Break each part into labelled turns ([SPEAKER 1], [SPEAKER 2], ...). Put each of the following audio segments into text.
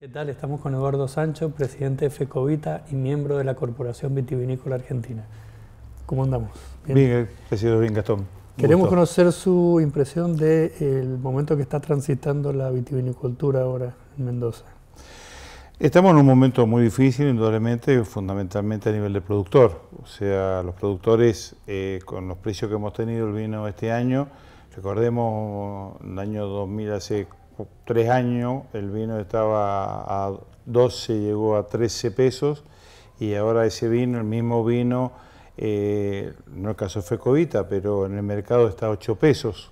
[SPEAKER 1] ¿Qué tal? Estamos con Eduardo Sancho, presidente de FECOVITA y miembro de la Corporación Vitivinícola Argentina. ¿Cómo andamos? Bien,
[SPEAKER 2] presidente, bien Gastón. Queremos conocer
[SPEAKER 1] su impresión del momento que está transitando la vitivinicultura ahora en Mendoza.
[SPEAKER 2] Estamos en un momento muy difícil, indudablemente, fundamentalmente a nivel de productor. O sea, los productores, eh, con los precios que hemos tenido el vino este año, recordemos el año 2000, hace tres años el vino estaba a 12, llegó a 13 pesos y ahora ese vino, el mismo vino, eh, no el caso fue Covita, pero en el mercado está a 8 pesos.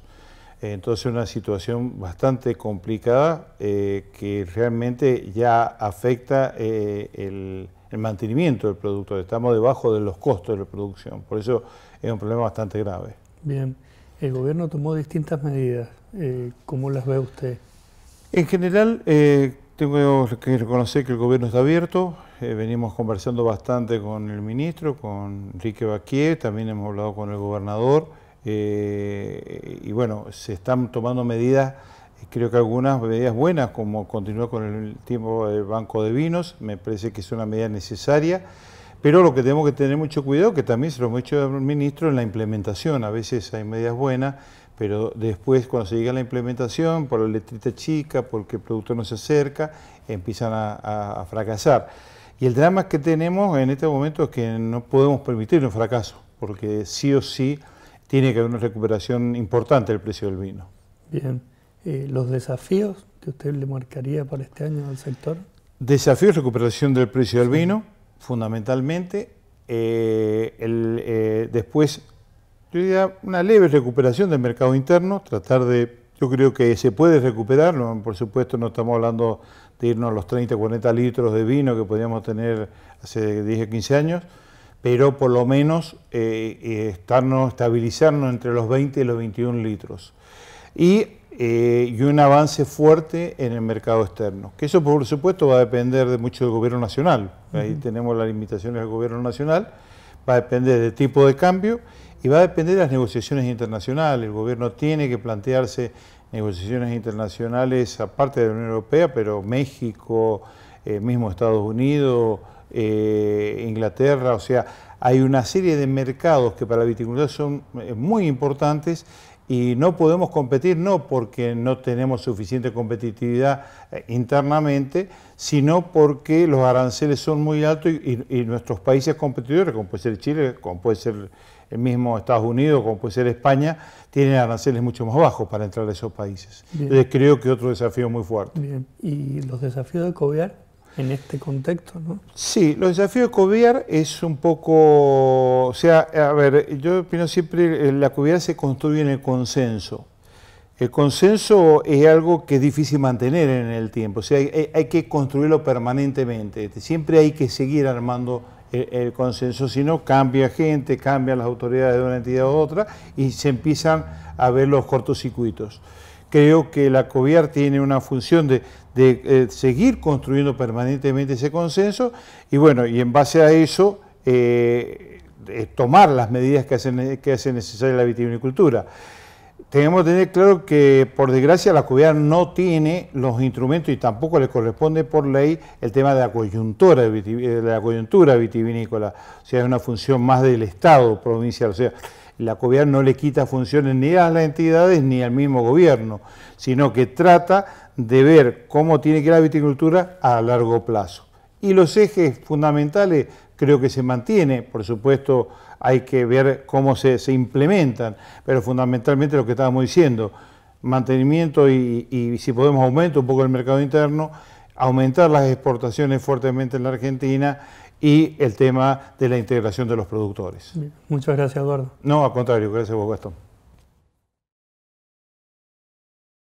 [SPEAKER 2] Entonces una situación bastante complicada eh, que realmente ya afecta eh, el, mantenimiento del producto. Estamos debajo de los costos de la producción. Por eso es un problema bastante grave.
[SPEAKER 1] Bien. El gobierno tomó distintas medidas. ¿Cómo las ve usted?
[SPEAKER 2] En general, eh, tengo que reconocer que el gobierno está abierto. Eh, venimos conversando bastante con el ministro, con Enrique Baquier, también hemos hablado con el gobernador. Eh, y bueno, se están tomando medidas, creo que algunas medidas buenas, como continuar con el tiempo del banco de vinos, me parece que es una medida necesaria. Pero lo que tenemos que tener mucho cuidado, que también se lo hemos hecho al ministro en la implementación, a veces hay medidas buenas, pero después cuando se llega a la implementación, por la letrita chica, porque el productor no se acerca, empiezan a, fracasar. Y el drama que tenemos en este momento es que no podemos permitir un fracaso, porque sí o sí tiene que haber una recuperación importante del precio del vino.
[SPEAKER 1] Bien, eh, ¿los desafíos que usted le marcaría para este año al sector?
[SPEAKER 2] Desafíos, recuperación del precio del vino, fundamentalmente. Eh, el, eh, después yo diría, una leve recuperación del mercado interno, tratar de, yo creo que se puede recuperar, por supuesto no estamos hablando de irnos a los 30, 40 litros de vino que podíamos tener hace 10 o 15 años, pero por lo menos eh, eh, estarnos, estabilizarnos entre los 20 y los 21 litros. Eh, y, un avance fuerte en el mercado externo, que eso por supuesto va a depender de mucho del gobierno nacional, ahí tenemos las limitaciones del gobierno nacional, va a depender del tipo de cambio y va a depender de las negociaciones internacionales. El gobierno tiene que plantearse negociaciones internacionales aparte de la Unión Europea, pero México, eh, mismo Estados Unidos, eh, Inglaterra, o sea, hay una serie de mercados que para la viticultura son eh, muy importantes y no podemos competir no porque no tenemos suficiente competitividad internamente, sino porque los aranceles son muy altos y nuestros países competidores, como puede ser Chile, como puede ser el mismo Estados Unidos, como puede ser España, tienen aranceles mucho más bajos para entrar a esos países. Entonces creo que otro desafío muy fuerte.
[SPEAKER 1] ¿Y los desafíos de COVIAR en este contexto? ¿no?
[SPEAKER 2] Sí, los desafíos de COVIAR es un poco... O sea, a ver, yo opino siempre, eh, la COVIAR se construye en el consenso. El consenso es algo que es difícil mantener en el tiempo, o sea, hay que construirlo permanentemente, este, siempre hay que seguir armando el consenso, sino cambia gente, cambian las autoridades de una entidad a otra y se empiezan a ver los cortocircuitos. Creo que la COVIAR tiene una función de, eh, seguir construyendo permanentemente ese consenso y bueno, y en base a eso eh, tomar las medidas que hacen, que hacen necesaria la vitivinicultura tenemos que tener claro que, por desgracia, la comunidad no tiene los instrumentos y tampoco le corresponde por ley el tema de la coyuntura, eh, de la coyuntura vitivinícola. O sea, es una función más del Estado provincial. O sea, la comunidad no le quita funciones ni a las entidades ni al mismo gobierno, sino que trata de ver cómo tiene que ir la viticultura a largo plazo y los ejes fundamentales creo que se mantiene, por supuesto hay que ver cómo se, implementan, pero fundamentalmente lo que estábamos diciendo, mantenimiento y, si podemos aumento un poco el mercado interno, aumentar las exportaciones fuertemente en la Argentina y el tema de la integración de los productores.
[SPEAKER 1] Muchas gracias Eduardo.
[SPEAKER 2] No, al contrario, gracias a vos Gastón.